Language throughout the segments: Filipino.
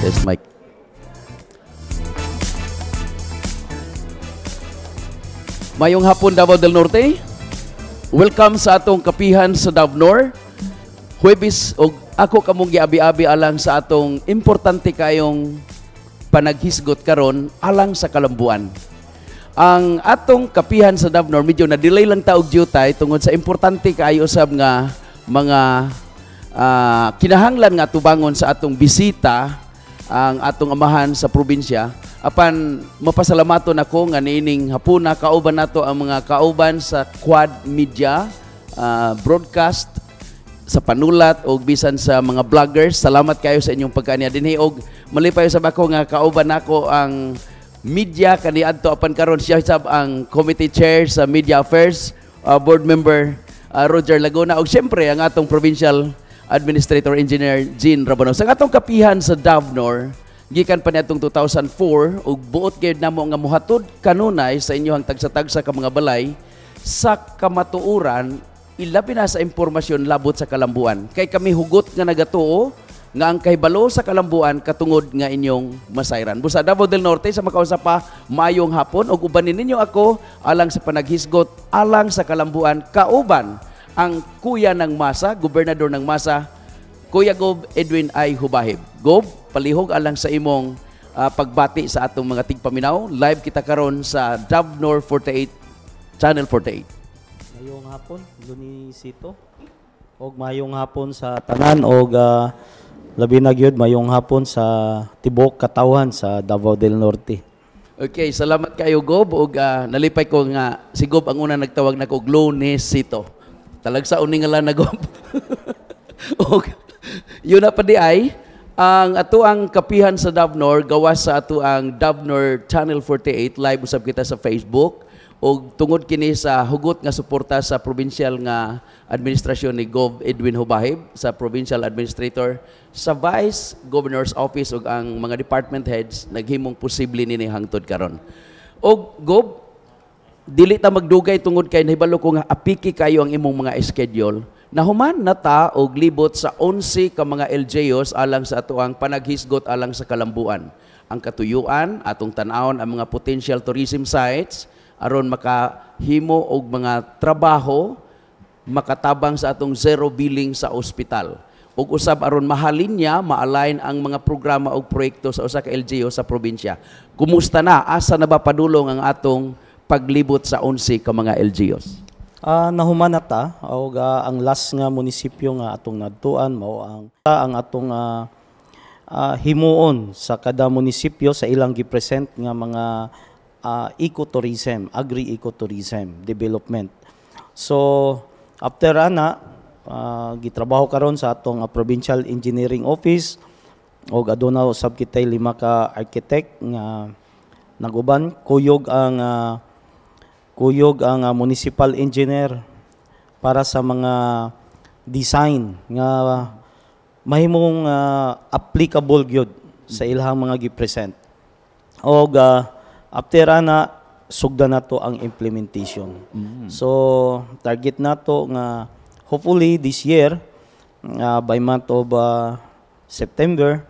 this mic. Mayong hapon Davao del Norte. Welcome sa atong kapihan sa Davnor. Huwebis og ako kamong giabi-abi alang sa atong importante kayong panaghisgot karon alang sa kalambuan. Ang atong kapihan sa Davnor medyo na delay lang taog jutay tungod sa importante kayo usab nga mga uh, kinahanglan nga tubangon sa atong bisita ang atong amahan sa probinsya apan mapasalamaton ako nga niining na kauban nato ang mga kauban sa Quad Media uh, broadcast sa panulat o bisan sa mga vloggers. Salamat kayo sa inyong pagkaniya dinhi og mali payo sab ako nga kauban nako ang media kaniadto apan karon siya sab ang committee chair sa Media Affairs uh, board member uh, Roger Laguna ug siyempre ang atong provincial Administrator Engineer Jean Rabonov. Sa atong kapihan sa Davnor, gikan pa niadtong 2004 ug buot gyud mo nga muhatod kanunay sa inyong tagsa-tagsa ka mga balay sa kamatuoran ilabi na sa impormasyon labot sa kalambuan kay kami hugot nga nagatuo nga ang kahibalo sa kalambuan katungod nga inyong masayran busa Davao del Norte sa makausa pa maayong hapon ug ubanin ninyo ako alang sa panaghisgot alang sa kalambuan kauban ang kuya ng masa, gobernador ng masa, Kuya Gob Edwin I. Hubahib. Gob, palihog alang sa imong uh, pagbati sa atong mga tigpaminaw. Live kita karon sa Davnor 48, Channel 48. Mayong hapon, Luni Sito. Og mayong hapon sa tanan og uh, labi na gyud mayong hapon sa Tibok Katawhan sa Davao del Norte. Okay, salamat kayo Gob og uh, nalipay ko nga si Gob ang una nagtawag nako Glones Sito sa uning nga lanagom. okay. Yun na pa di ay, ang ato ang kapihan sa Davnor, gawas sa ato ang Davnor Channel 48, live usab kita sa Facebook. O tungod kini sa hugot nga suporta sa provincial nga administrasyon ni Gov. Edwin Hubahib, sa provincial administrator, sa Vice Governor's Office ug ang mga department heads, naghimong posible nini hangtod karon. Og Gov, dili ta magdugay tungod kay nahibalo ko nga apiki kayo ang imong mga schedule nahuman na ta og libot sa 11 ka mga LJOs alang sa atoang panaghisgot alang sa kalambuan ang katuyuan atong tan-awon ang mga potential tourism sites aron makahimo og mga trabaho makatabang sa atong zero billing sa ospital ug usab aron mahalin niya ma-align ang mga programa og proyekto sa usa ka LGU sa probinsya kumusta na asa na ba padulong ang atong paglibot sa 11 ka mga LGUs? Uh, ah, nahumanat ta og uh, ang last nga munisipyo nga atong nadtuan mao ang uh, ang atong uh, uh, himuon sa kada munisipyo sa ilang gipresent nga mga uh, ecotourism, agri-ecotourism development. So after ana uh, gitrabaho karon sa atong uh, provincial engineering office og aduna sab kitay lima ka architect nga naguban kuyog ang uh, kuyog ang uh, municipal engineer para sa mga design nga mahimong uh, applicable gyud sa ilhang mga gipresent. Og uh, after na sugda nato ang implementation. Mm-hmm. So target nato nga hopefully this year uh, by month of uh, September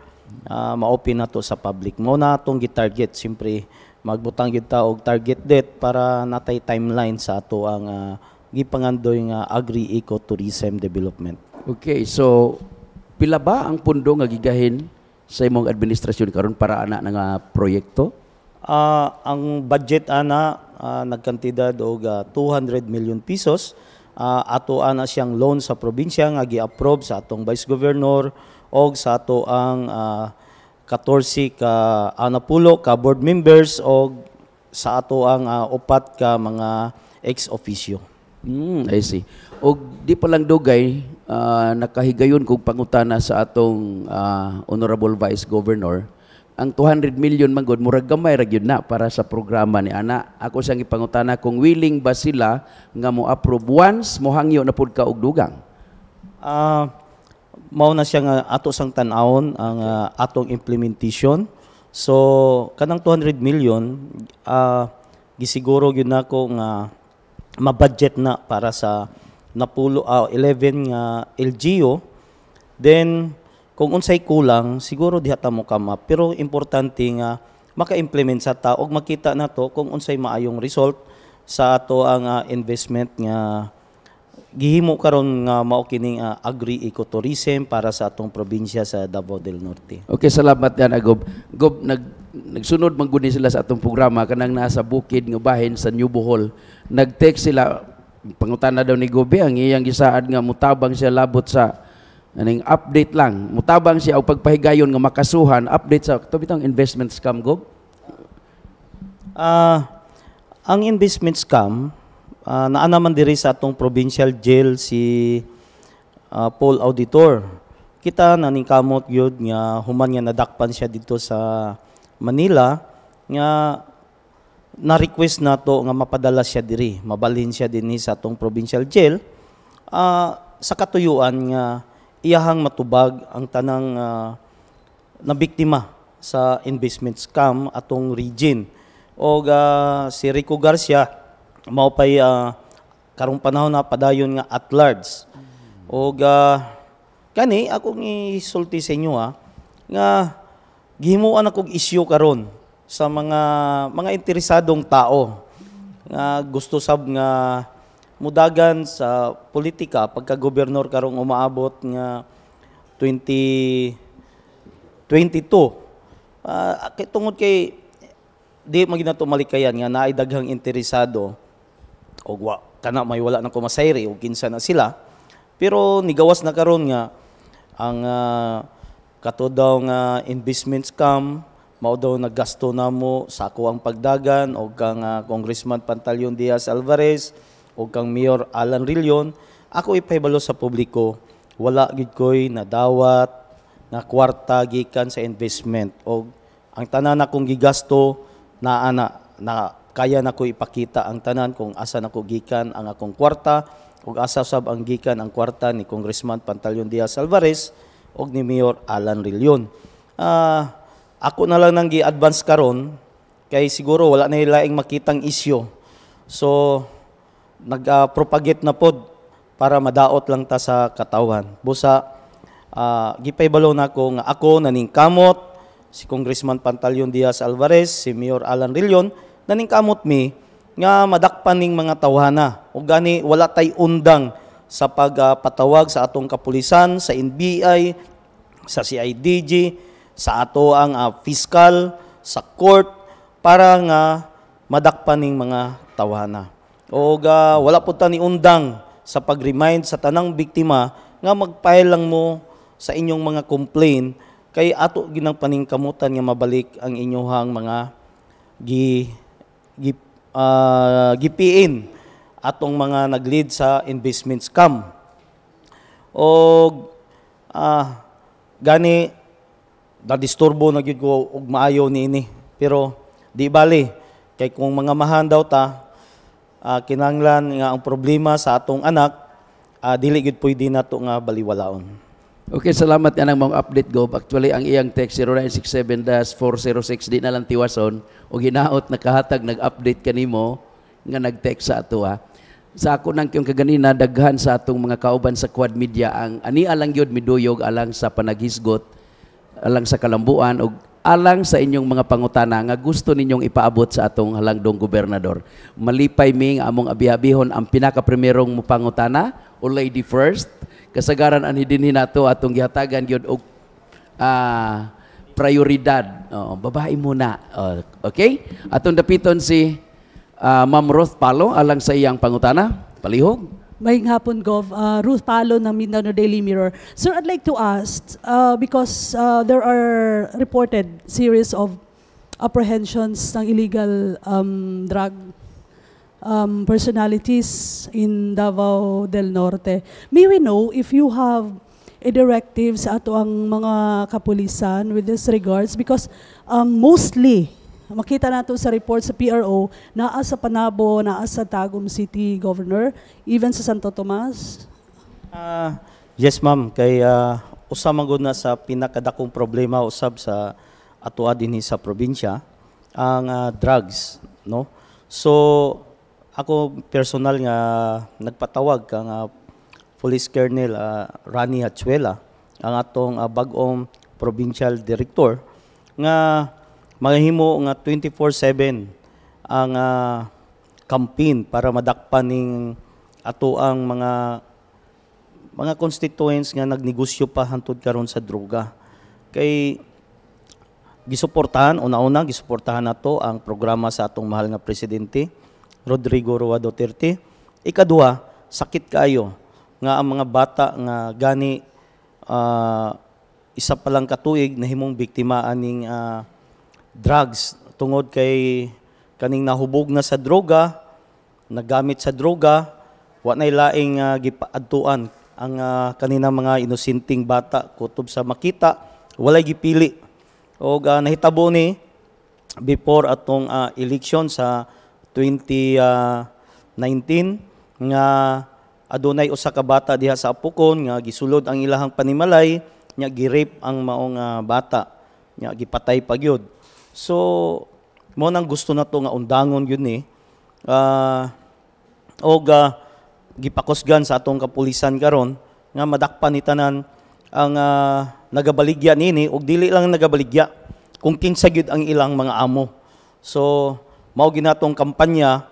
uh, ma-open nato sa public. Mao na atong gitarget simpre magbutang gid ta og target date para natay timeline sa ato ang uh, gipangandoy nga agri-ecotourism development. Okay, so pila ba ang pundo nga gigahin sa imong administrasyon karon para ana nga proyekto? Uh, ang budget ana uh, nagkantidad og uh, 200 million pesos. Uh, ato ana siyang loan sa probinsya nga gi-approve sa atong vice governor og sa ato ang uh, 14 ka anapulo ah, ka board members o sa ato ang uh, upat ka mga ex officio. Mm, I see. O di pa lang dugay uh, nakahigayon kog pangutana sa atong uh, honorable vice governor ang 200 million manggod murag gamay ra gyud na para sa programa ni ana ako sang ipangutana kung willing ba sila nga mo approve once mo hangyo na pud ka og dugang. Uh, mao na siyang uh, ato sang tan-awon ang uh, atong implementation. So kanang 200 million uh, gisiguro na ko nga ma-budget na para sa napulo uh, ah, 11 nga uh, LGU. Then kung unsay kulang siguro diha ta mo kama pero importante nga maka-implement sa ta og makita na to kung unsay maayong result sa ato ang uh, investment nga gihimo karon nga mao kining uh, ah, agri ecotourism para sa atong probinsya sa Davao del Norte. Okay, salamat yan Agob. Ah, Gob nag nagsunod man guni sila sa atong programa kanang nasa bukid nga bahin sa New Bohol. Nag-text sila pangutana daw ni Gobe eh, ang iyang gisaad nga mutabang siya labot sa aning update lang. Mutabang siya og pagpahigayon nga makasuhan update sa tubitang investment scam Gob. Ah, uh, ang investment scam uh, naa naman diri sa atong provincial jail si uh, Paul Auditor. Kita na ning kamot yun nga human nga nadakpan siya dito sa Manila nga na-request na to nga mapadala siya diri, mabalhin siya dinhi sa atong provincial jail. Uh, sa katuyuan nga iyahang matubag ang tanang uh, biktima sa investment scam atong region. O uh, si Rico Garcia, mao pay uh, ah, karong panahon na padayon nga at large. Og uh, kani ako ni sulti sa inyo ha, ah, nga gihimuan akog isyu karon sa mga mga interesadong tao nga gusto sab nga mudagan sa politika pagka gobernador karong umaabot nga 20 22 uh, tungod kay di maginatumalik kayan nga naay daghang interesado o wa, kana may wala nang kumasayri o kinsa na sila. Pero nigawas na karon nga ang uh, ah, kato daw nga investment scam mao daw naggasto na mo sa ako ang pagdagan o kang uh, Congressman Pantaleon Diaz Alvarez o kang Mayor Alan Rillon ako ipahibalo sa publiko wala gid koy nadawat na kwarta gikan sa investment o ang tanan akong gigasto naa na, na kaya na ko ipakita ang tanan kung asa na ko gikan ang akong kwarta ug asa sab ang gikan ang kwarta ni Congressman Pantalyon Diaz Alvarez ug ni Mayor Alan Rillon. Uh, ako na lang nang gi-advance karon kay siguro wala na laing makitang isyo. So nag-propagate na pod para madaot lang ta sa katawan. Busa uh, ah, gipaybalo na ko nga ako naning kamot si Congressman Pantalyon Diaz Alvarez, si Mayor Alan Rillon, naningkamot mi nga madakpan ning mga tawhana o gani wala tay undang sa pagpatawag uh, sa atong kapulisan, sa NBI, sa CIDG, sa ato ang uh, ah, fiscal, sa court para nga madakpan ning mga tawhana. O uh, wala pud ta ni undang sa pag-remind sa tanang biktima nga magpahil lang mo sa inyong mga complaint kay ato ginang paningkamutan nga mabalik ang inyohang mga gi gip, uh, gipiin atong mga naglead sa investment scam. O ah, gani na-disturbo na gyud ko og maayo niini pero di bali kay kung mga mahan daw ta uh, kinanglan nga ang problema sa atong anak uh, dili gyud pwede nato nga baliwalaon. Okay, salamat nga ng mga update go. Actually, ang iyang text 0967-406 di na lang tiwason o ginaot nakahatag nag-update kanimo nga nag-text sa ato ha. Sa ako nang kiyong kaganina, daghan sa atong mga kauban sa quad media ang ani alang yod miduyog alang sa panaghisgot, alang sa kalambuan o alang sa inyong mga pangutana nga gusto ninyong ipaabot sa atong halangdong gobernador. Malipay mi nga among abihabihon ang pinaka primerong mo pangutana o lady first kasagaran ani dinhi nato atong gihatagan gyud og uh, prioridad. Oh, babae muna. Oh, okay? Atong dapiton si uh, Ma'am Ruth Palo alang sa iyang pangutana. Palihog. May hapon, Gov. Uh, Ruth Palo ng Mindanao Daily Mirror. Sir, I'd like to ask, uh, because uh, there are reported series of apprehensions ng illegal um, drug um, personalities in Davao del Norte. May we know if you have a directive sa ato ang mga kapulisan with this regards because um, mostly makita nato sa report sa PRO naa sa Panabo, naa sa Tagum City Governor, even sa Santo Tomas. Uh, yes ma'am, kay uh, usa man na sa pinakadakong problema usab sa atua dinhi sa probinsya ang uh, drugs, no? So ako personal nga nagpatawag kang uh, Police Colonel uh, Rani Hatsuela ang atong uh, bagong provincial director nga mahimo nga 24/7 ang uh, campaign para madakpan ning ato ang mga mga constituents nga nagnegosyo pa hantud karon sa droga kay gisuportahan una-una gisuportahan nato ang programa sa atong mahal nga presidente Rodrigo Roa Duterte. Ikadua, sakit kaayo nga ang mga bata nga gani uh, isa palang katuig na himong biktima aning uh, drugs tungod kay kaning nahubog na sa droga, nagamit sa droga, wa nay laing uh, gipaadtuan ang uh, kanina mga inusinting bata kutob sa makita, walay gipili. O uh, nahitabo ni before atong uh, election sa 2019 ah, nga adunay usa ka bata diha sa Apukon nga gisulod ang ilahang panimalay nga girape ang maong uh, bata nga gipatay pa gyud. So mo nang gusto nato nga undangon gyud ni uh, og uh, gipakusgan sa atong kapulisan karon nga madakpan ni tanan ang uh, nagabaligya nini og dili lang nagabaligya kung kinsa gyud ang ilang mga amo. So mao ginatong kampanya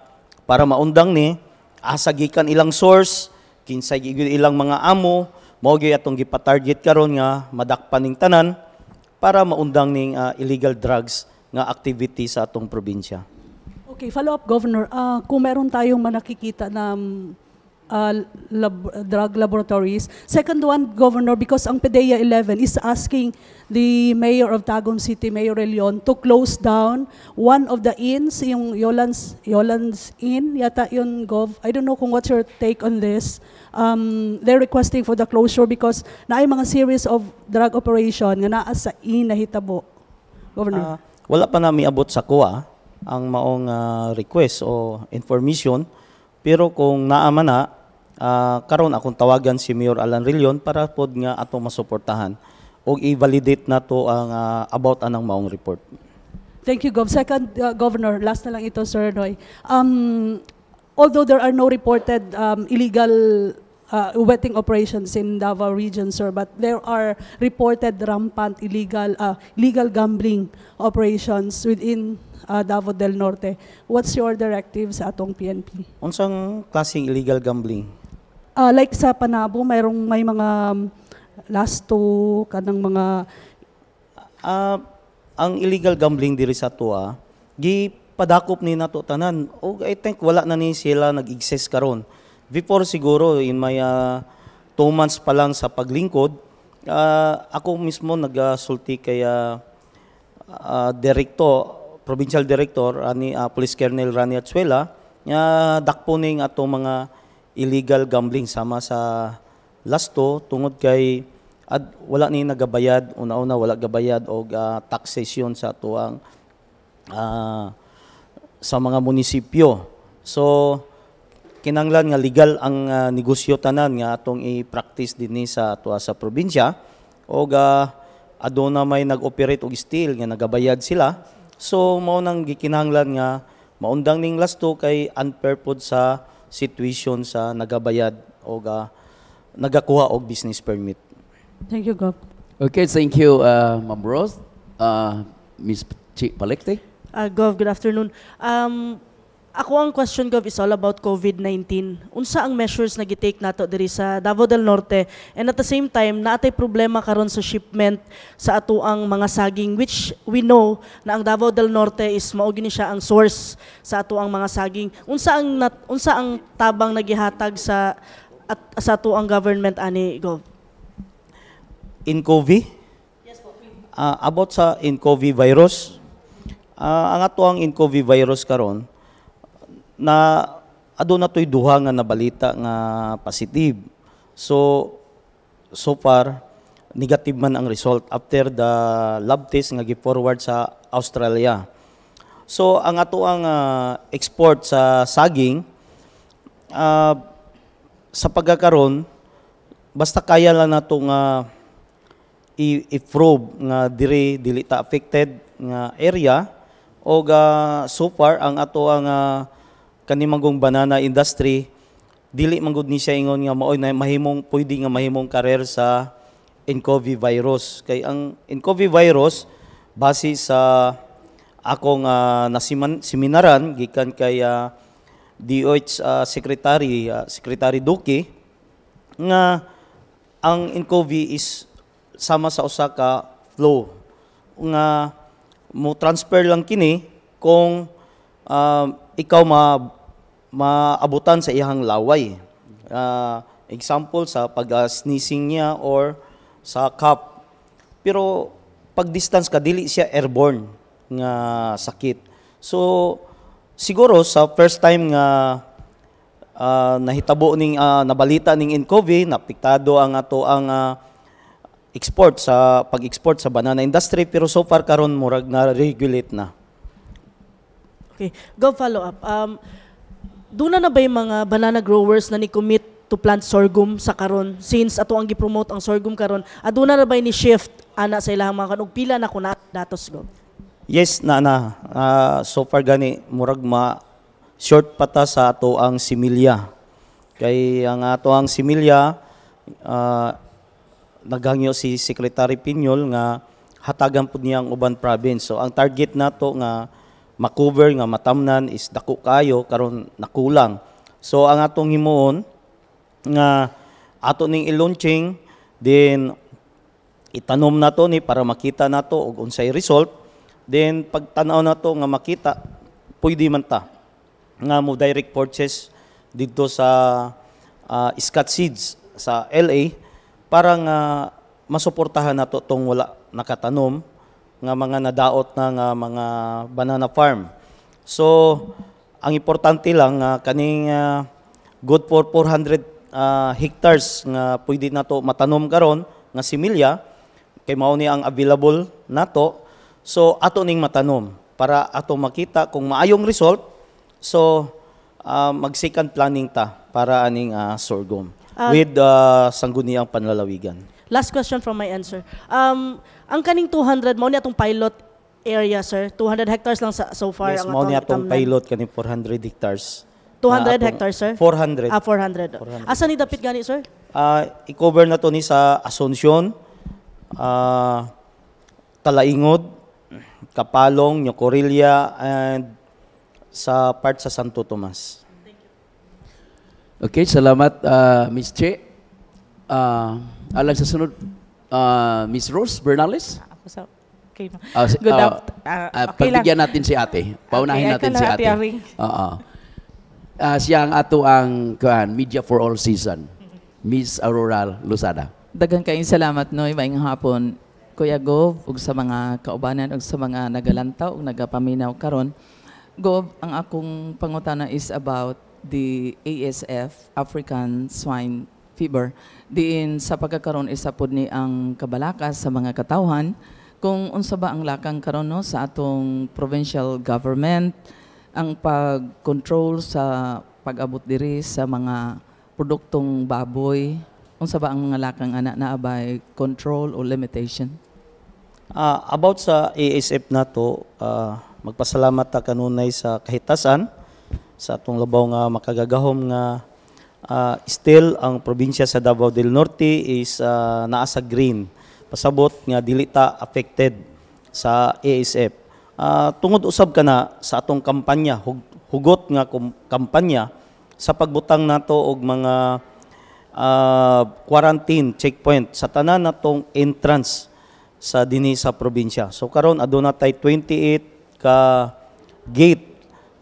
para maundang ni asa gikan ilang source kinsay ilang mga amo mao gyud atong gipa-target karon nga madakpan ning tanan para maundang ning uh, illegal drugs nga activity sa atong probinsya. Okay, follow up governor. Uh, kung meron tayong manakikita na um, uh, lab drug laboratories. Second one, Governor, because ang PDEA 11 is asking the mayor of Tagum City, Mayor Leon, to close down one of the inns, yung Yolan's, Yolan's Inn, yata yun, Gov. I don't know kung what's your take on this. Um, they're requesting for the closure because naay mga series of drug operation nga naa sa inn na hitabo. Governor. Uh, wala pa na abot sa kuha ang maong uh, request o information pero kung naama na uh, karon akong tawagan si Mayor Alan Rillon para pod nga ato masuportahan o i-validate na to ang uh, about anang maong report. Thank you, Gov. Second, uh, Governor, last na lang ito, Sir Noy. Um, although there are no reported um, illegal uh, wetting operations in Davao region, sir, but there are reported rampant illegal uh, legal gambling operations within uh, Davao del Norte. What's your directives atong PNP? Unsang klaseng illegal gambling? uh, like sa Panabo, mayroong may mga um, lasto, kanang mga... Uh, ang illegal gambling diri sa tua gi padakop ni nato tanan. O I think wala na ni sila nag-exist karon. Before siguro in my uh, two months pa lang sa paglingkod, uh, ako mismo nagasulti kay uh, uh, director, provincial director ani uh, police colonel Rani Atsuela, nga uh, dakpo ning ato mga illegal gambling sama sa lasto tungod kay ad, wala ni nagabayad una-una wala gabayad og uh, taxation sa tuang uh, sa mga munisipyo. So kinanglan nga legal ang uh, negosyo tanan nga atong i-practice dinhi sa tuwa sa probinsya og uh, aduna may nag-operate og steel nga nagabayad sila. So mao nang gikinahanglan nga maundang ning lasto kay unfair pod sa situation sa nagabayad o ga, nagakuha og business permit. Thank you, Gov. Okay, thank you, uh, Ma'am Rose. Uh, Ms. Palikte? Uh, Gov, good afternoon. Um, ako ang question gov is all about COVID-19. Unsa ang measures na gitake nato diri sa Davao del Norte and at the same time naatay problema karon sa shipment sa atuang mga saging which we know na ang Davao del Norte is mao gini siya ang source sa atuang mga saging. Unsa ang nat, unsa ang tabang nagihatag sa at sa atuang government ani gov? In COVID? Yes po. Uh, about sa in COVID virus. Uh, ang atuang in COVID virus karon na ado na to'y duha nga nabalita nga positive. So, so far, negative man ang result after the lab test nga gi-forward sa Australia. So, ang ato ang uh, export sa saging, uh, sa pagkakaroon, basta kaya lang nato nga uh, i-probe nga diri dili ta affected nga area o ga ah, so far ang ato ang uh, kanimagong banana industry dili man gud ni siya ingon nga maoy na mahimong pwede nga mahimong karer sa NCoV virus kay ang NCoV virus base sa akong uh, nasiman seminaran gikan kay uh, ah, DOH uh, ah, secretary uh, secretary Duki nga ang NCoV is sama sa usa ka flu nga mo transfer lang kini kung uh, ikaw ma maabutan sa iyang laway. Uh, example, sa pag-sneezing niya or sa cup. Pero pag distance ka, dili siya airborne nga sakit. So, siguro sa first time nga uh, nahitabo ning uh, nabalita ning INCOVE, napiktado ang ato ang uh, export sa pag-export sa banana industry pero so far karon murag na regulate na. Okay, go follow up. Um, doon na, na ba yung mga banana growers na ni-commit to plant sorghum sa karon since ato ang gipromote ang sorghum karon aduna ah, na ba ni shift ana ah, sa ilang mga kanong pila na kunat datos go Yes na na uh, so far gani murag ma short pata sa ato ang similya kay ang ato ang similya uh, naghangyo si Secretary Pinyol nga hatagan pud niya ang uban province so ang target nato nga makover nga matamnan is dako kayo karon nakulang. So ang atong himuon nga ato ning i-launching then itanom na to ni para makita na to og unsay result then pag tan-aw na to nga makita pwede man ta nga mo direct purchase didto sa uh, Scott Seeds sa LA para nga masuportahan nato tong wala nakatanom nga mga nadaot na nga mga banana farm. So, ang importante lang nga uh, kaning uh, good for 400 uh, ah, hectares nga pwede nato matanom karon nga similya kay mao ni ang available nato. So, ato ning matanom para ato makita kung maayong result. So, uh, ah, mag-second planning ta para aning uh, sorghum uh, with uh, sangguniang panlalawigan. Last question from my answer. Um, ang kaning 200 mo ni atong pilot area sir. 200 hectares lang sa, so far yes, ang ni atong pilot kaning 400 hectares. 200 hectares sir? 400. Ah 400. 400. Asa ni dapit gani sir? Uh, i-cover na to ni sa Asuncion, uh, Talaingod, Kapalong, Nyocorilla and sa part sa Santo Tomas. Thank you. Okay, salamat uh, ah, Ms. Che. Uh, Alag ah, sa sunod, uh, Miss Rose Bernales? Ah, ako sa... Okay. Uh, Good uh, after, uh, uh, Pagbigyan lang. natin si ate. Paunahin okay, natin si ate. Oo. Uh, siya ang ato ang kuhan, Media for All Season. Miss Aurora Lusada. Dagan kayong salamat Noy. maayong hapon. Kuya Gov, ug sa mga kaubanan ug sa mga nagalantaw ug nagapaminaw karon. Gov, ang akong pangutana is about the ASF, African Swine fever diin sa pagkakaroon isa pod ni ang kabalaka sa mga katawhan kung unsa ba ang lakang karon no sa atong provincial government ang pag-control sa pag-abot diri sa mga produktong baboy unsa ba ang mga lakang ana na abay control o limitation uh, about sa ASF nato uh, ah, magpasalamat ta kanunay sa kahitasan sa atong labaw nga makagagahom nga uh, still ang probinsya sa Davao del Norte is uh, ah, naa sa green pasabot nga dili ta affected sa ASF uh, ah, tungod usab kana sa atong kampanya hug, hugot nga kampanya sa pagbutang nato og mga uh, quarantine checkpoint sa tanan natong entrance sa dinhi sa probinsya so karon aduna tay 28 ka gate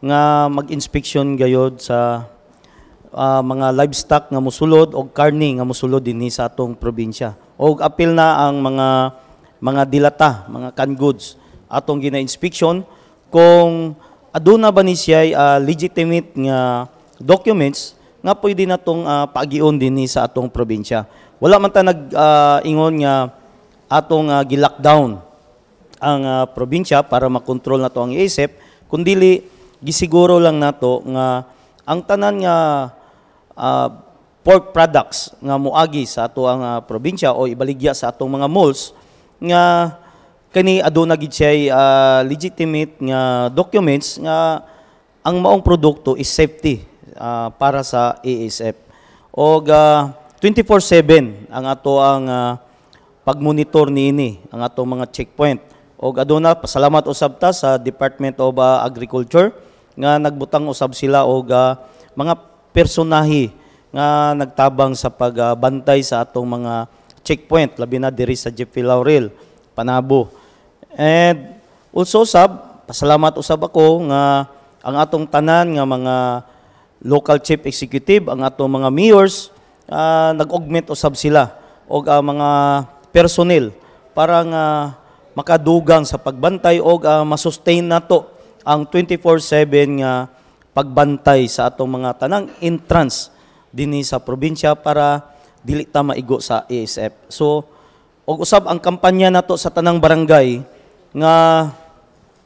nga mag inspection gayod sa uh, mga livestock nga musulod og karne nga musulod dinhi sa atong probinsya. Og apil na ang mga mga dilata, mga canned goods atong gina-inspection kung aduna ba ni siya uh, legitimate nga documents nga pwede natong uh, ah, pagion dinhi sa atong probinsya. Wala man ta nag uh, ingon nga atong uh, gi-lockdown ang uh, probinsya para makontrol nato ang isip kundi gisiguro lang nato nga ang tanan nga uh, pork products nga muagi sa atoang uh, ah, probinsya o ibaligya sa atong mga malls nga kani aduna gid siya uh, legitimate nga documents nga ang maong produkto is safety uh, para sa ASF. Og uh, 24/7 ang ato ang uh, pagmonitor niini ang ato mga checkpoint. Og aduna pasalamat usab ta sa Department of uh, Agriculture nga nagbutang usab sila og uh, mga personahe nga nagtabang sa pagbantay sa atong mga checkpoint labi na diri sa JP Laurel, Panabo. And also sab pasalamat usab ako nga ang atong tanan nga mga local chief executive ang atong mga mayors uh, nag-augment usab sila og uh, mga personnel para nga uh, makadugang sa pagbantay og uh, masustain nato ang 24/7 nga uh, pagbantay sa atong mga tanang entrance dinhi sa probinsya para dili ta maigo sa ASF. So og usab ang kampanya nato sa tanang barangay nga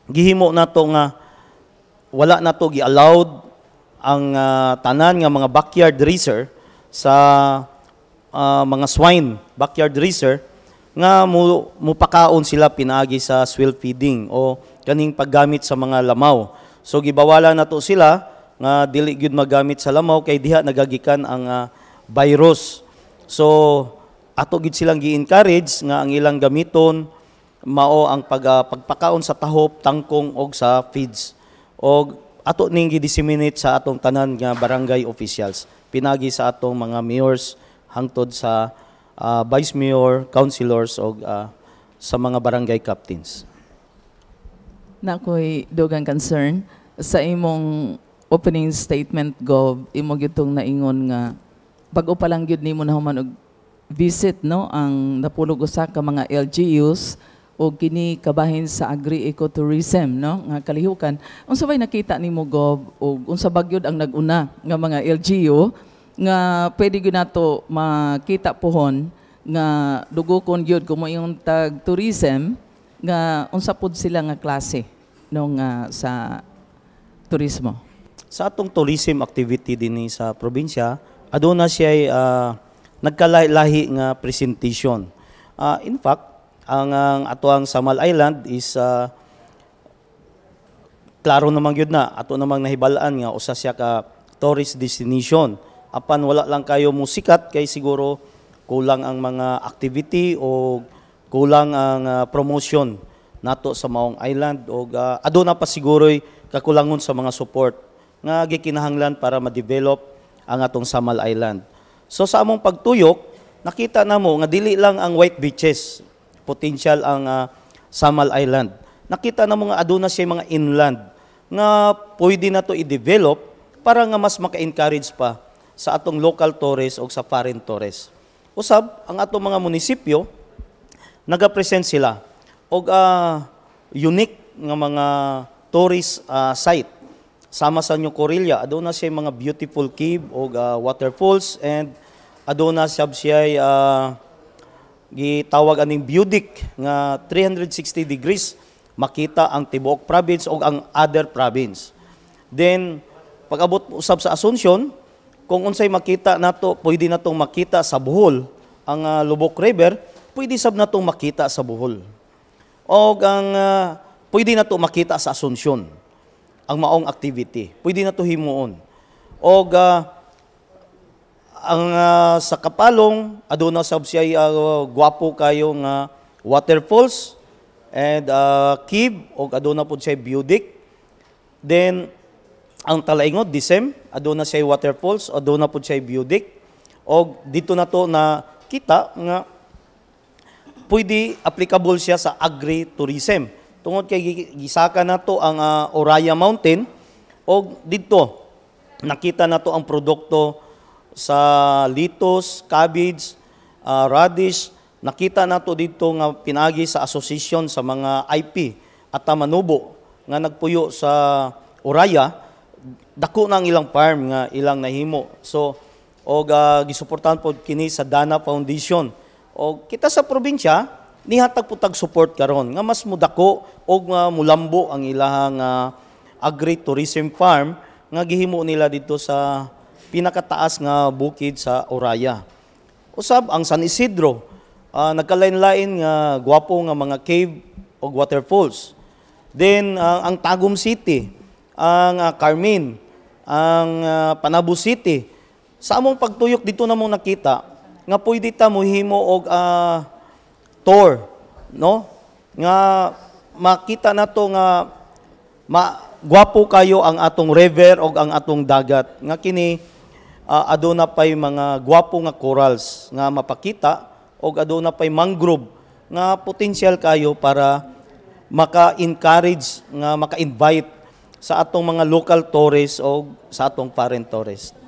gihimo nato nga wala nato gi-allowed ang uh, tanan nga mga backyard racer sa uh, mga swine backyard racer nga mu, mupakaon sila pinaagi sa swill feeding o kaning paggamit sa mga lamaw So gibawala na to sila nga dili gyud magamit sa lamaw kay diha nagagikan ang uh, virus. So ato gyud silang gi-encourage nga ang ilang gamiton mao ang pag, uh, pagpakaon sa tahop, tangkong og sa feeds. Og ato ning gi-disseminate sa atong tanan nga barangay officials. Pinagi sa atong mga mayors hangtod sa uh, vice mayor, councilors og uh, sa mga barangay captains na ako'y dugang concern sa imong opening statement gov imo gitong naingon nga bag-o pa lang gyud nimo na human og visit no ang napulog usa ka mga LGUs o kini kabahin sa agri ecotourism no nga kalihukan unsa bay nakita nimo gov og unsa bagyod ang naguna nga mga LGU nga pwede gyud nato makita pohon nga dugo kon gyud kung mo tag tourism nga unsa pud sila nga klase nung uh, sa turismo? Sa atong tourism activity din sa probinsya, aduna siya uh, ah, nagkalahi nga presentation. Uh, in fact, ang, ang ato Samal Island is uh, klaro namang yun na, ato namang nahibalaan nga usa siya ka tourist destination. Apan wala lang kayo musikat kay siguro kulang ang mga activity o kulang ang uh, ah, promotion nato sa maong island o uh, aduna pa siguroy kakulangon sa mga support nga gikinahanglan para ma-develop ang atong Samal Island. So sa among pagtuyok, nakita na mo nga dili lang ang white beaches potential ang uh, Samal Island. Nakita na mo nga aduna siya mga inland nga pwede na to i-develop para nga mas maka-encourage pa sa atong local tourists o sa foreign tourists. Usab ang atong mga munisipyo nagapresent sila og uh, unique nga mga tourist uh, site sama sa New Corilla aduna siya mga beautiful cave og uh, waterfalls and aduna sab siya uh, gitawag aning Budik nga 360 degrees makita ang tibuok province o ang other province. Then pag-abot usab sa Asunsyon, kung unsay makita nato, pwede na natong makita sa Bohol ang uh, Lubok River pwede sab na itong makita sa Bohol. O ang uh, pwede na ito makita sa Asunsyon, ang maong activity. Pwede na ito himuon. O uh, ah, ang uh, sa Kapalong, aduna sab siya uh, gwapo kayo uh, waterfalls and uh, Kib, o aduna po siya Budik. Then, ang Talaingod, Disem, aduna siya waterfalls, aduna po siya Budik. O dito na to na kita nga pwede applicable siya sa agri-tourism. Tungod kay gisaka na to ang uh, Oraya Mountain o dito nakita na to ang produkto sa litos, cabbage, uh, radish. Nakita na to dito nga pinagi sa association sa mga IP at manubo nga nagpuyo sa Oraya dako na ang ilang farm nga ilang nahimo. So og uh, gisuportahan pod kini sa Dana Foundation o kita sa probinsya, nihatag po support karon nga mas mudako o nga mulambo ang ilahang uh, agri-tourism farm nga gihimo nila dito sa pinakataas nga bukid sa Oraya. Usab ang San Isidro, uh, ah, nagkalain-lain nga gwapo nga mga cave o waterfalls. Then uh, ang Tagum City, ang uh, Carmen, ang uh, Panabo City. Sa among pagtuyok dito na mo nakita, nga pwede ta mohimo og uh, tour, no? Nga makita nato nga ma gwapo kayo ang atong river o ang atong dagat. Nga kini uh, ah, aduna pay mga gwapo nga corals nga mapakita o aduna pay mangrove nga potential kayo para maka-encourage nga maka-invite sa atong mga local tourists o sa atong parent tourists.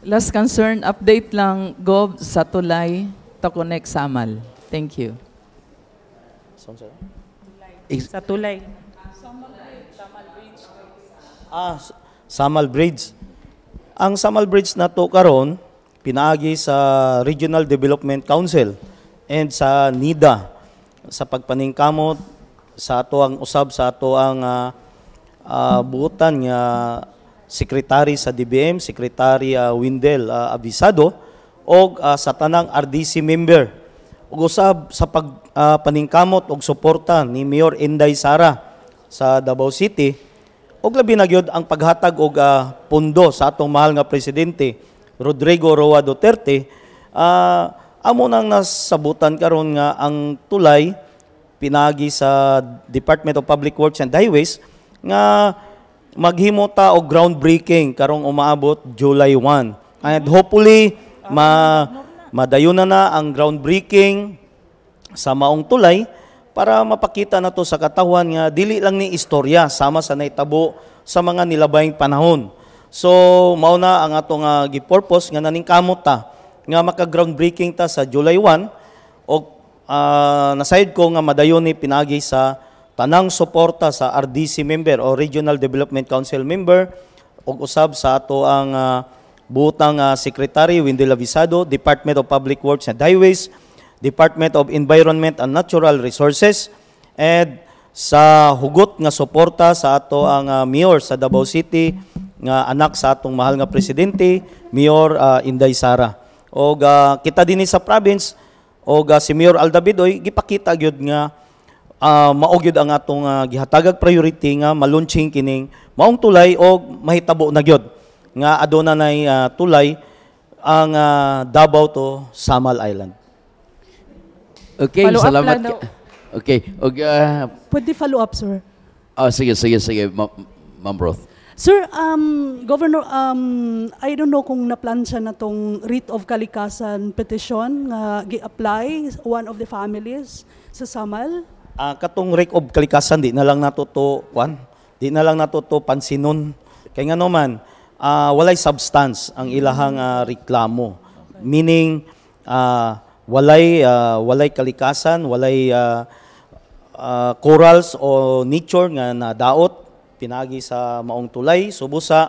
Last concern, update lang, Gov sa Tulay to connect Samal. Thank you. Sa Tulay. Samal Bridge. Ah, Samal Bridge. Ang Samal Bridge na to karon pinaagi sa Regional Development Council and sa NIDA sa pagpaningkamot sa ato ang usab sa ato ang uh, ah, uh, ah, buutan nga uh, Secretary sa DBM, Secretary uh, Windel uh, Abisado, o uh, sa tanang RDC member. Ug usab sa pag, uh, paningkamot og suporta ni Mayor Inday Sara sa Davao City, og labi na gyud ang paghatag og uh, pundo sa atong mahal nga presidente Rodrigo Roa Duterte, uh, amo nang nasabutan karon nga ang tulay pinagi sa Department of Public Works and Highways nga maghimo ta og groundbreaking karong umaabot July 1. And hopefully ma madayon na na ang groundbreaking sa maong tulay para mapakita na to sa katawan nga dili lang ni istorya sama sa naitabo sa mga nilabayng panahon. So mao na ang atong uh, gi-purpose nga naningkamot ta nga maka groundbreaking ta sa July 1 og uh, ah, nasayod ko nga madayon ni pinagi sa tanang suporta sa RDC member o Regional Development Council member ug usab sa ato ang uh, butang uh, Secretary Wendy Avisado, Department of Public Works and Highways, Department of Environment and Natural Resources, and sa hugot nga suporta sa ato ang uh, mayor sa Davao City nga anak sa atong mahal nga presidente, Mayor uh, Inday Sara. Og uh, kita dinhi sa province og uh, si Mayor Aldavidoy gipakita gyud nga uh, ah, maugyod ang atong uh, gihatagag priority nga malunching kining maong tulay o mahitabo na gyud nga aduna nay uh, tulay ang uh, Davao to Samal Island. Okay, follow salamat. Up okay, og uh, pwede follow up sir. Ah oh, sige sige sige Ma'am Roth. Sir, um, Governor, um, I don't know kung na-plan siya na tong writ of kalikasan petition nga uh, gi-apply one of the families sa Samal uh, katong rake of kalikasan di na lang natuto kwan, di na lang natuto pansinon. Kay nga naman, uh, walay substance ang ilahang uh, reklamo. Meaning uh, walay uh, walay kalikasan, walay uh, uh, corals o nature nga nadaot pinagi sa maong tulay subo sa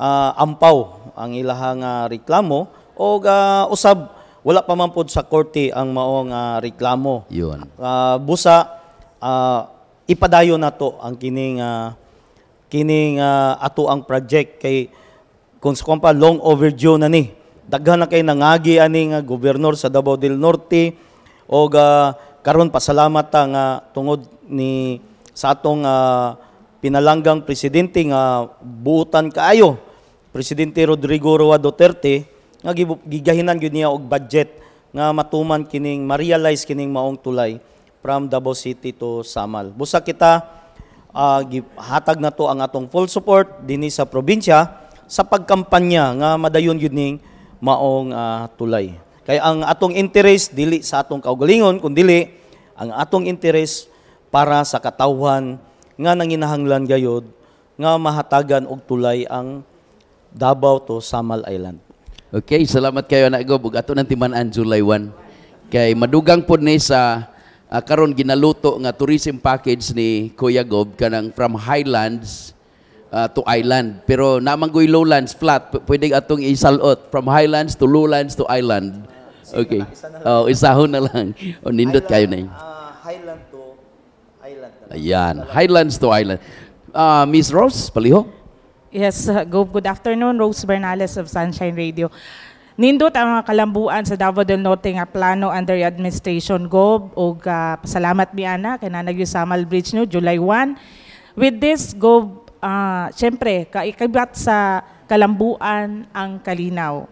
uh, ampaw ang ilahang uh, reklamo o uh, usab wala pa man pod sa korte ang maong uh, reklamo. Yun. Uh, busa uh, ah, ipadayon nato ang kining uh, kining uh, ato ang project kay kung sa kumpa long overdue na ni. Daghan na kay nangagi ani nga uh, gobernador sa Davao del Norte og uh, karon pasalamat ta nga uh, tungod ni sa atong uh, pinalanggang presidente nga uh, buutan kaayo presidente Rodrigo Roa Duterte nga gigahinan gyud niya og budget nga matuman kining ma-realize kining maong tulay from Davao City to Samal. Busa kita uh, hatag na to ang atong full support dinhi sa probinsya sa pagkampanya nga madayon gyud ning maong uh, tulay. Kay ang atong interest dili sa atong kaugalingon kun dili ang atong interest para sa katawhan nga nanginahanglan gayod nga mahatagan og tulay ang Davao to Samal Island. Okay, salamat kayo anak ko. Ug ato nang timan July 1. Kay madugang pod ni sa uh, karon ginaluto nga tourism package ni Kuya Gob kanang from highlands uh, to island. Pero namang namanggoy lowlands flat, pwede atong isalot from highlands to lowlands to island. Okay. Oh, isahon na lang. O oh, nindot kayo na. Ah, highland to island. Ayan, highlands to island. Uh, Miss Rose, paliho. Yes, uh, go, good afternoon. Rose Bernales of Sunshine Radio. Nindot ang mga kalambuan sa Davao del Norte nga plano under your administration GOB o uh, pasalamat mi ana kay nanagyo sa Bridge no July 1. With this GOB uh, syempre kaikabat sa kalambuan ang kalinaw.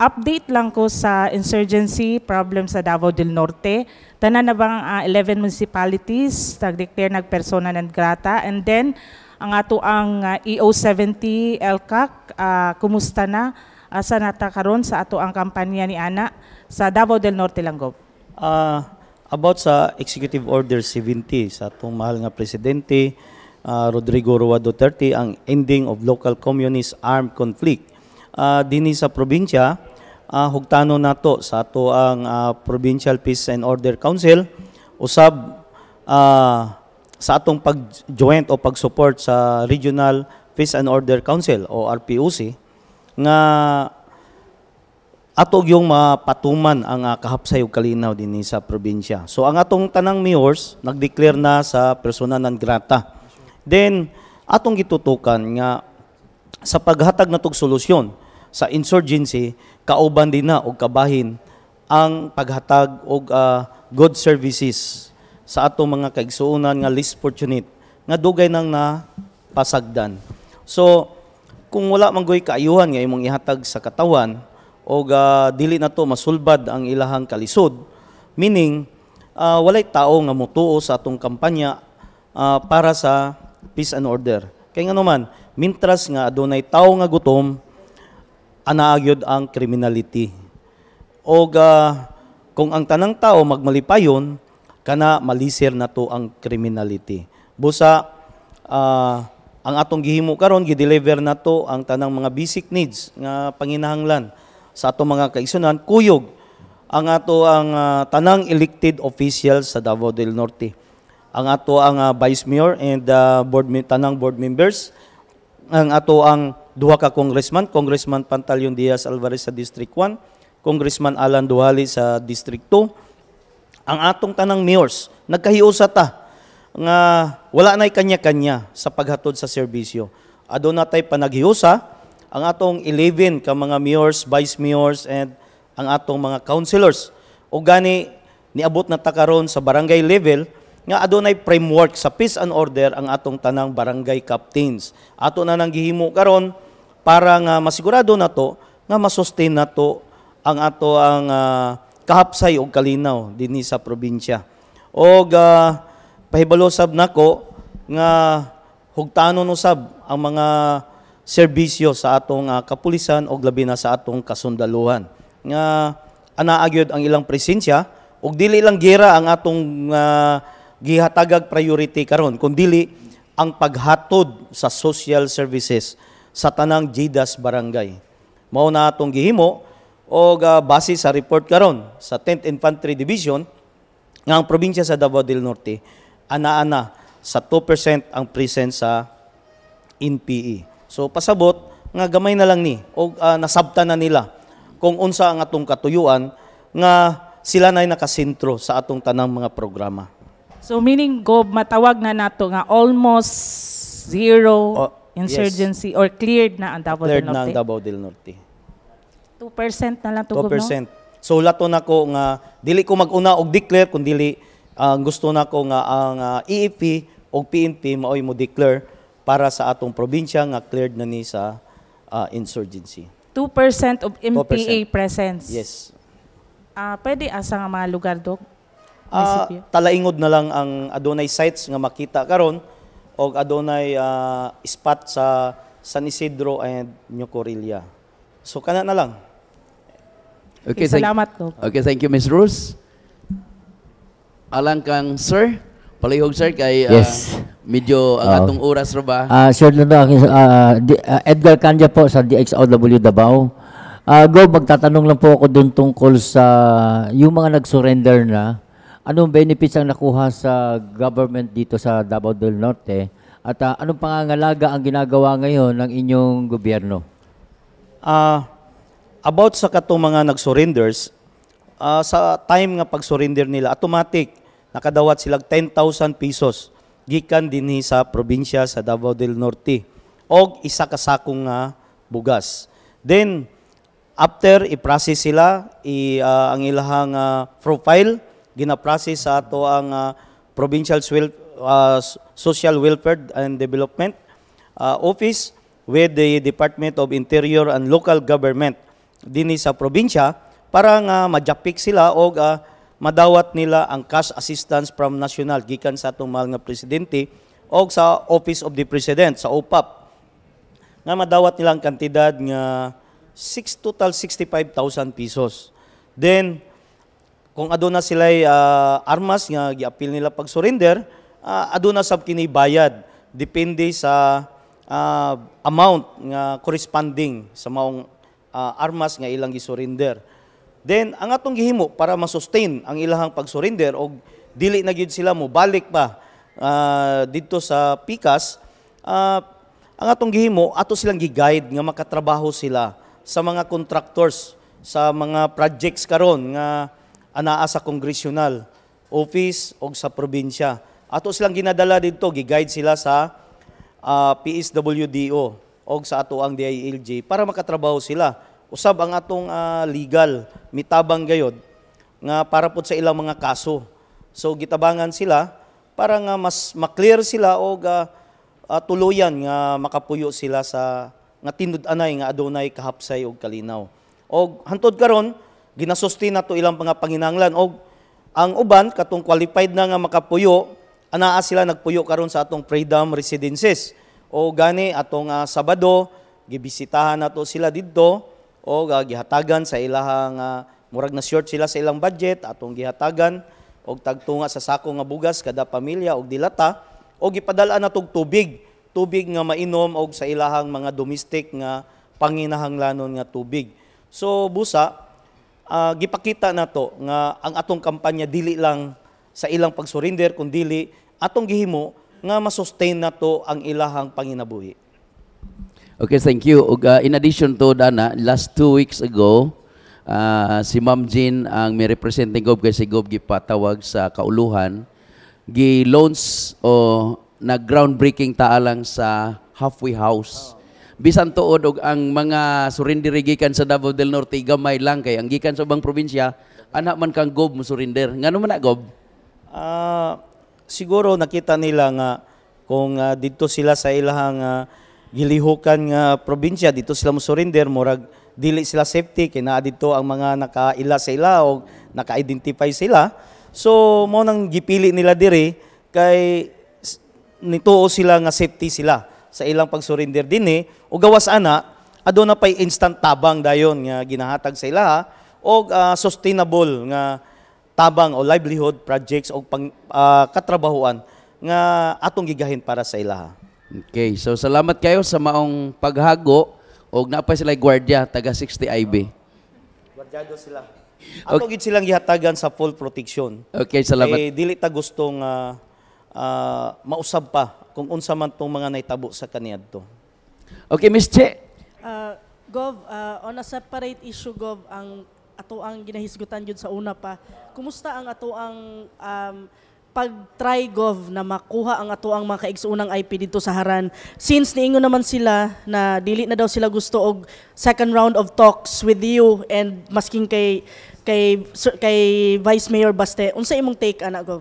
Update lang ko sa insurgency problem sa Davao del Norte. Tanan na bang uh, 11 municipalities nag-declare nagpersona non grata and then ang ato ang EO70 LCAC, uh, kumusta na? Asa ah, uh, nata karon sa ato ang kampanya ni Ana sa Davao del Norte Langgob? Uh, ah, about sa Executive Order 70 sa atong mahal nga presidente uh, Rodrigo Roa Duterte ang ending of local communist armed conflict. Uh, dinhi sa probinsya uh, hugtano nato sa ato ang uh, Provincial Peace and Order Council usab uh, sa atong pag-joint o pag-support sa Regional Peace and Order Council o RPOC nga atog yung mapatuman ang ah, kahapsay kahapsayog kalinaw din sa probinsya. So ang atong tanang mayors nag-declare na sa persona non grata. Then atong gitutukan nga sa paghatag natog solusyon sa insurgency kauban din na og kabahin ang paghatag og uh, good services sa ato mga kaigsuonan nga least fortunate nga dugay nang napasagdan. So kung wala man goy kaayuhan nga imong ihatag sa katawan o uh, dili na to masulbad ang ilahang kalisod, meaning uh, walay tao nga mutuo sa atong kampanya uh, para sa peace and order. Kay nga naman, mintras nga adunay tao nga gutom, anaagyod ang criminality. O uh, kung ang tanang tao magmalipayon, kana maliser na to ang criminality. Busa uh, ang atong gihimo karon gideliver na to ang tanang mga basic needs nga panginahanglan sa atong mga kaigsunan kuyog ang ato ang uh, tanang elected officials sa Davao del Norte. Ang ato ang uh, Vice Mayor and uh, board tanang board members ang ato ang duha ka congressman, Congressman Pantalyon Diaz Alvarez sa District 1, Congressman Alan Duhali sa District 2, ang atong tanang mayors nagkahiusa ta nga wala nay kanya-kanya sa paghatod sa serbisyo. Aduna tay panaghiusa ang atong 11 ka mga mayors, vice mayors and ang atong mga councilors. O gani niabot na takaron sa barangay level nga adunay framework sa peace and order ang atong tanang barangay captains. Ato na nang gihimo karon para nga masigurado na to nga masustain na to ang ato ang uh, kahapsay og kalinaw dinhi sa probinsya. Og uh, pahibalo sab nako nga hugtanon usab ang mga serbisyo sa atong uh, kapulisan og labi na sa atong kasundaluhan. Nga anaa gyud ang ilang presensya og dili lang gera ang atong uh, gihatagag priority karon kun ang paghatod sa social services sa tanang JIDAS barangay. Mao na atong gihimo o uh, base sa report karon sa 10th Infantry Division nga ang probinsya sa Davao del Norte ana-ana sa 2% ang presence sa NPE. So pasabot nga gamay na lang ni o uh, nasabta na nila kung unsa ang atong katuyuan nga sila na nakasentro sa atong tanang mga programa. So meaning go matawag na nato nga almost zero oh, insurgency yes. or cleared na ang Davao del Norte. Cleared na ang Davao del Norte. 2% na lang tugod, 2%. No? So lato na ko nga dili ko mag-una og declare kun dili uh, gusto na ko nga ang uh, ah, EEP o PNP maoy mo declare para sa atong probinsya nga cleared na ni sa uh, insurgency. 2% of MPA 2%. presence. Yes. Uh, pwede asa nga mga lugar dok? Uh, talaingod na lang ang adunay sites nga makita karon og adunay uh, spot sa San Isidro and New Corilla. So, kana na lang. Okay, okay salamat thank, no. Okay, thank you, Ms. Rose. Alang kang, sir, palihog, sir, kay uh, yes. medyo ang uh, atong oras ro ba? Uh, sir, na uh, di, uh, Edgar Kanja po sa DXOW Davao. Uh, go, magtatanong lang po ako dun tungkol sa yung mga nag-surrender na, anong benefits ang nakuha sa government dito sa Davao del Norte? At uh, anong pangangalaga ang ginagawa ngayon ng inyong gobyerno? Uh, about sa katong mga nag-surrenders, uh, sa time nga pag-surrender nila, automatic, nakadawat silang 10,000 pesos gikan dinhi sa probinsya sa Davao del Norte og isa ka sakong nga uh, bugas. Then after i-process sila i uh, ang ilahang uh, profile gina-process sa ato ang uh, provincial Swel- uh, social welfare and development uh, office with the Department of Interior and Local Government dinhi sa probinsya para nga majapik sila og uh, madawat nila ang cash assistance from national gikan sa atong mahal nga presidente o sa Office of the President sa OPAP nga madawat nila ang kantidad nga 6 total 65,000 pesos. Then kung aduna sila uh, ah, armas nga giapil nila pag surrender, uh, ah, aduna sab kini bayad depende sa uh, amount nga corresponding sa maong uh, armas nga ilang gisurrender. Then ang atong gihimo para ma-sustain ang ilang pag-surrender og dili na gyud sila mo balik pa uh, didto sa Pikas, uh, ang atong gihimo ato silang gi-guide nga makatrabaho sila sa mga contractors sa mga projects karon nga anaa sa congressional office o sa probinsya. Ato silang ginadala didto, gi-guide sila sa uh, ah, PSWDO o sa ato ang DILJ para makatrabaho sila. Usab ang atong uh, legal mitabang gayod nga para pod sa ilang mga kaso. So gitabangan sila para nga mas maklear sila o uh, ah, uh, tuluyan nga makapuyo sila sa nga tinud-anay nga adunay kahapsay og kalinaw. Og hantod karon ginasustin nato ilang mga panginanglan og ang uban katong qualified na nga makapuyo anaa sila nagpuyo karon sa atong freedom residences. O gani atong uh, Sabado gibisitahan nato sila didto o uh, gihatagan sa ilahang uh, murag na short sila sa ilang budget atong gihatagan og tagtunga sa sako nga bugas kada pamilya og dilata o gipadala na tog tubig tubig nga mainom og sa ilahang mga domestic nga panginahanglanon nga tubig. So busa uh, gipakita nato nga ang atong kampanya dili lang sa ilang pagsurrender kundi dili atong gihimo nga masustain na to ang ilahang panginabuhi. Okay, thank you. Ug, uh, in addition to Dana, last two weeks ago, uh, si Ma'am Jean ang may representing Gob kasi Gob gipatawag sa kauluhan. Gi-launch o nag-groundbreaking taalang sa halfway house. bisan tuod og ang mga surrender gikan sa Davao del Norte gamay lang kay ang gikan sa ubang probinsya ana man kang gob mo surrender ngano man na gob uh, siguro nakita nila nga kung uh, dito sila sa ilang uh, ah, gilihukan nga uh, probinsya dito sila mo surrender murag dili sila safety kay naa dito ang mga nakaila sa ila o naka-identify sila so mo nang gipili nila diri kay nituo sila nga safety sila sa ilang pagsurrender dinhi eh, o gawas ana aduna pay instant tabang dayon nga ginahatag sa ila og uh, ah, sustainable nga tabang o livelihood projects o pang, uh, katrabahuan nga atong gigahin para sa ilaha. Okay, so salamat kayo sa maong paghago o napay sila gwardiya taga 60 IB. Gwardiyado sila. Ato okay. gid silang gihatagan sa full protection. Okay, salamat. Eh, dili ta gustong uh, uh, mausab pa kung unsa man tong mga naitabo sa kaniadto. Okay, Miss Che. Uh, Gov, uh, on a separate issue, Gov, ang ato ang ginahisgutan gyud sa una pa. Kumusta ang ato ang um, pag-try gov na makuha ang ato ang mga kaigsuunang IP dito sa Haran. Since niingon naman sila na dili na daw sila gusto og second round of talks with you and masking kay kay sir, kay Vice Mayor Baste, unsa imong take ana gov?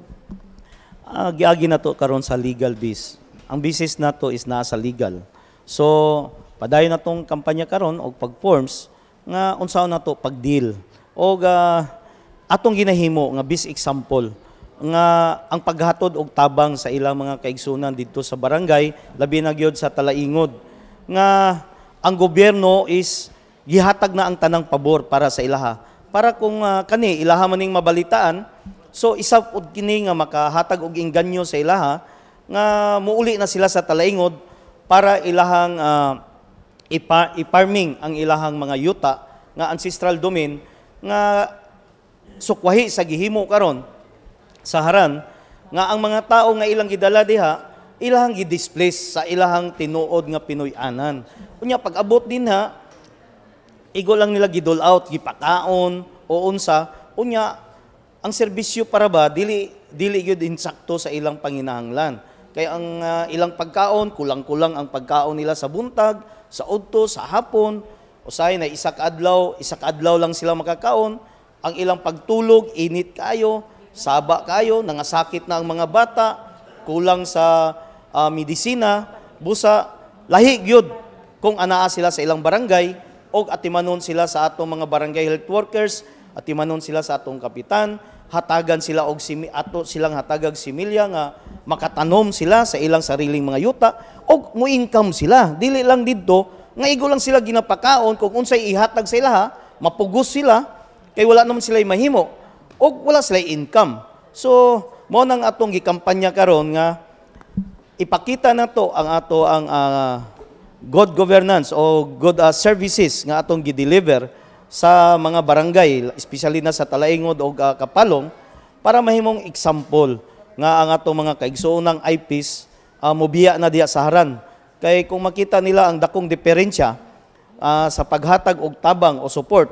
Uh, giagi na to karon sa legal base. Ang basis na to is nasa legal. So, padayon na tong kampanya karon og pag-forms nga unsaon nato pagdeal o uh, atong ginahimo nga bis example nga ang paghatod og tabang sa ilang mga kaigsunan didto sa barangay labi na gyud sa Talaingod nga ang gobyerno is gihatag na ang tanang pabor para sa ilaha para kung uh, kani ilaha maning mabalitaan so isa pud kini nga makahatag og engganyo sa ilaha nga muuli na sila sa Talaingod para ilahang uh, ipa, iparming ang ilahang mga yuta nga ancestral domain nga sukwahi sa gihimo karon sa haran nga ang mga tao nga ilang gidala diha ilahang gidisplace sa ilahang tinuod nga Pinoy-anan. Unya pag-abot din ha, igo lang nila gidol out, gipakaon, o unsa, unya, ang serbisyo para ba, dili, dili gyud insakto sa ilang panginahanglan. kay ang uh, ilang pagkaon, kulang-kulang ang pagkaon nila sa buntag, sa udto, sa hapon, usay na isak adlaw, isak adlaw lang sila makakaon, ang ilang pagtulog, init kayo, saba kayo, nangasakit na ang mga bata, kulang sa uh, medisina, busa, lahi gyud kung anaa sila sa ilang barangay o atimanon sila sa atong mga barangay health workers at imanon sila sa atong kapitan hatagan sila og simi ato silang hatagag similya nga makatanom sila sa ilang sariling mga yuta og mo income sila dili lang didto nga igo lang sila ginapakaon kung unsay ihatag sa ilaha mapugos sila kay wala naman sila mahimo og wala sila income so mo nang atong gikampanya karon nga ipakita nato ang ato ang uh, ah, good governance o good uh, ah, services nga atong gideliver deliver sa mga barangay, especially na sa Talaingod o uh, Kapalong, para mahimong example nga ang ato mga kaigsoonang IPs uh, ah, mobiya na diya sa haran. Kay kung makita nila ang dakong diferensya uh, sa paghatag og tabang o support,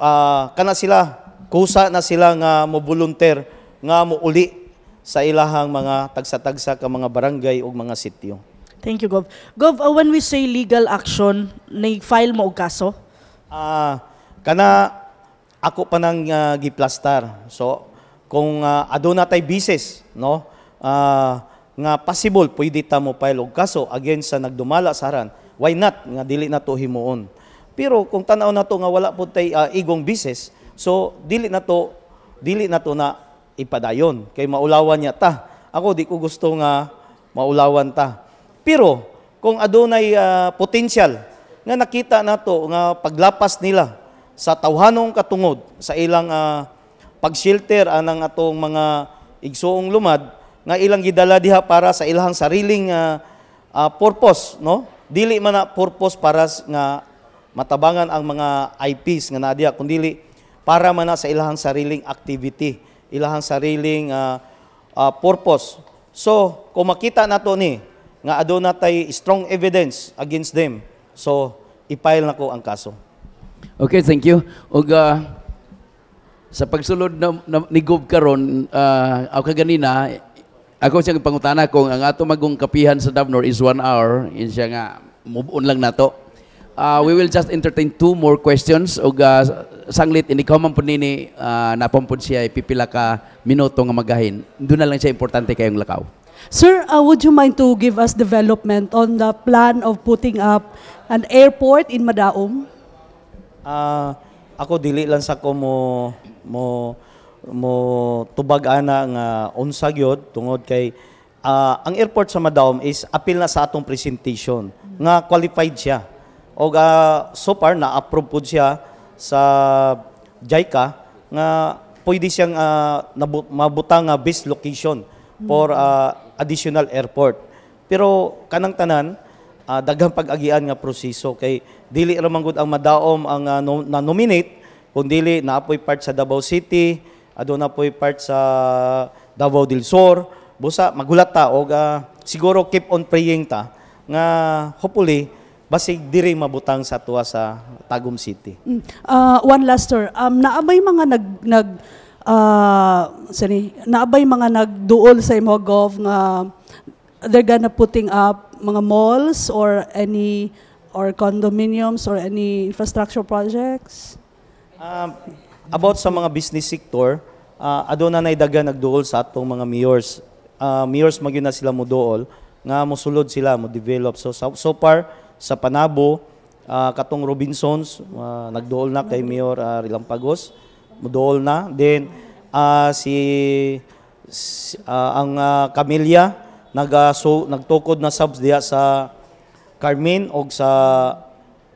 uh, kana sila, kusa na sila nga volunteer, nga mo uli sa ilahang mga tagsa-tagsa ka mga barangay o mga sityo. Thank you, Gov. Gov, uh, when we say legal action, na-file mo og kaso? Ah, uh, Kana ako pa nang uh, giplastar. So kung uh, aduna tay bises, no? Uh, nga possible pwede ta mo file og kaso against sa nagdumala sa haran. Why not nga dili na to himuon? Pero kung tanaw na to nga wala pud tay uh, igong bises, so dili na to dili na to na ipadayon kay maulawan niya ta. Ako di ko gusto nga maulawan ta. Pero kung adunay uh, potential nga nakita nato nga paglapas nila sa tawhanong katungod sa ilang uh, pag-shelter anang ah, atong mga igsuong lumad nga ilang gidala diha para sa ilang sariling uh, uh, purpose no dili man na purpose para nga matabangan ang mga IPs nga nadia kundi para man na sa ilang sariling activity ilang sariling uh, uh, purpose so kung makita nato ni nga aduna tay strong evidence against them so i-file na ang kaso Okay, thank you. Og uh, sa pagsulod na, na ni Gob karon, uh, ako kaganina, ako siyang pangutana kung ang ato magong kapihan sa Davnor is one hour, in siya nga, move on lang nato. Uh, we will just entertain two more questions og uh, sanglit ini ko man punini uh, napampod siya pipila ka minuto nga magahin. Doon na lang siya importante kayong lakaw. Sir, uh, would you mind to give us development on the plan of putting up an airport in Madaum? uh, ako dili lang sa ko mo mo mo tubag ana nga unsa gyud tungod kay uh, ang airport sa Madaom is apil na sa atong presentation nga qualified siya. og uh, so far na approve pud siya sa JICA nga pwede siyang uh, ah, nabut- mabuta nga base location for uh, additional airport. Pero kanang tanan uh, daghang pag-agian nga proseso kay dili ramang gud ang madaom ang uh, ah, no, na nominate kung dili naapoy part sa Davao City aduna apoy part sa Davao del Sur busa magulat ta og uh, ah, siguro keep on praying ta nga hopefully basig diri mabutang sa tuwa sa Tagum City. Uh, one last sir, um naabay mga nag nag uh, sorry, naabay mga nagduol sa imo gov nga they're gonna putting up mga malls or any or condominiums or any infrastructure projects? Um, about sa mga business sector, uh, aduna na daga nagduol sa atong mga mayors. Uh, mayors magyud na sila mo duol nga mosulod sila mo develop. So so, so far sa Panabo, uh, katong Robinsons uh, nagduol na kay Mayor uh, Rilampagos, moduol na. Then uh, si, si uh, ang uh, Camellia nag uh, so, nagtukod na subs diya sa Carmen og sa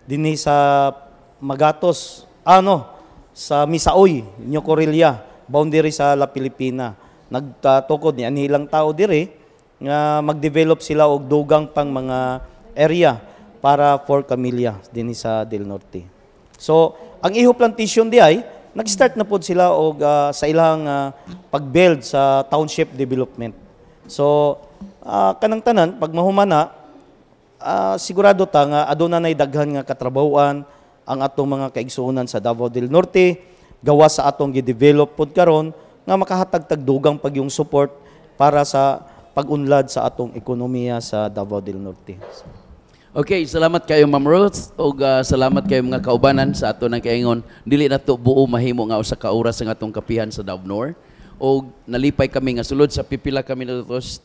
dinhi sa Magatos ano sa Misaoy, New Corilla, boundary sa La Pilipina. Nagtatukod ni anhilang tao diri nga magdevelop sila og dugang pang mga area para for camellia dinhi sa Del Norte. So, ang iho plantation di ay nag-start na pod sila og uh, sa ilang uh, pag-build sa township development. So, uh, kanang tanan pag mahumana uh, sigurado ta nga aduna nay daghan nga katrabahoan ang atong mga kaigsuonan sa Davao del Norte gawa sa atong gi-develop pod karon nga makahatag tagdugang pagyong support para sa pag-unlad sa atong ekonomiya sa Davao del Norte. Okay, salamat kayo Ma'am Ruth ug uh, ah, salamat kayo mga kaubanan sa ato nang kaingon. Dili na to buo mahimo nga usa ka oras ang atong kapihan sa Davnor ug nalipay kami nga sulod sa pipila kami ah, minutos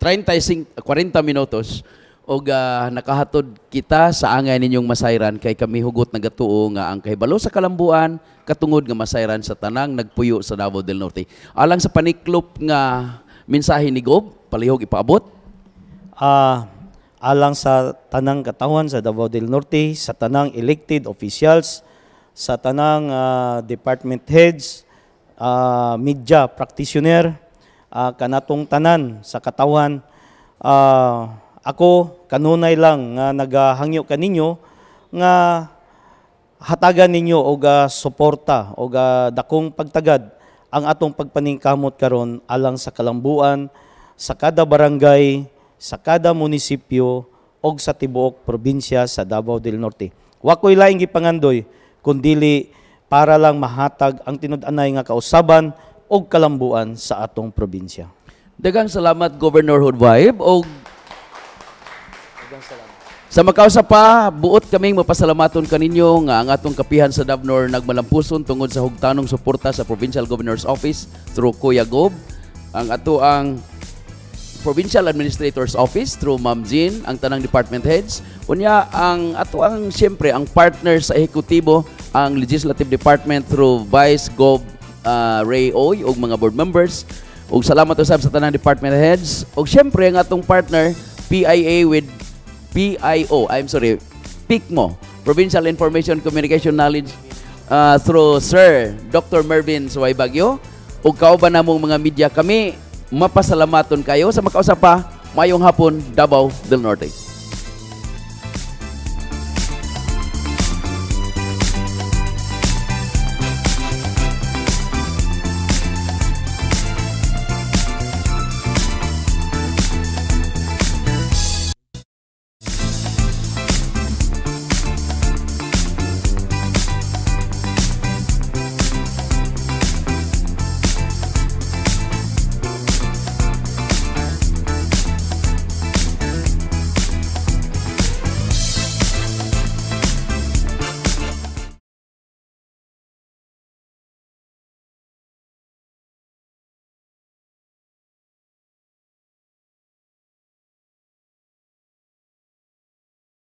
35 40 minutos og uh, nakahatod kita sa angay ninyong masayran kay kami hugot nagatuo nga ang kahibalo sa kalambuan katungod nga masayran sa tanang nagpuyo sa Davao del Norte. Alang sa paniklop nga mensahe ni Gob, palihog ipaabot. Uh, alang sa tanang katawan sa Davao del Norte, sa tanang elected officials, sa tanang uh, department heads, uh, media practitioner, uh, kanatong tanan sa katawan, uh, ako, kanunay lang nga nagahangyo kaninyo nga hatagan ninyo og uh, suporta og uh, dakong pagtagad ang atong pagpaningkamot karon alang sa kalambuan sa kada barangay, sa kada munisipyo og sa tibuok probinsya sa Davao del Norte. Wa koy laing gipangandoy kundili para lang mahatag ang tinud-anay nga kausaban og kalambuan sa atong probinsya. Dagang salamat Governor Hudvaib og sa makausa pa, buot kaming mapasalamaton kaninyo nga ang atong kapihan sa Davnor nagmalampuson tungod sa hugtanong suporta sa Provincial Governor's Office through Kuya Gob. Ang ato ang Provincial Administrator's Office through Ma'am Jean, ang tanang department heads. Unya ang ato ang siyempre ang partner sa ehekutibo ang Legislative Department through Vice Gob uh, Ray Oy ug mga board members. Ug salamat usab sa tanang department heads. Ug siyempre ang atong partner PIA with PIO, I'm sorry, PICMO, Provincial Information Communication Knowledge uh, through Sir Dr. Mervin Suway Bagyo. O kauban na mong mga media kami, mapasalamaton kayo sa makausap pa. Mayong hapon, Davao del Norte.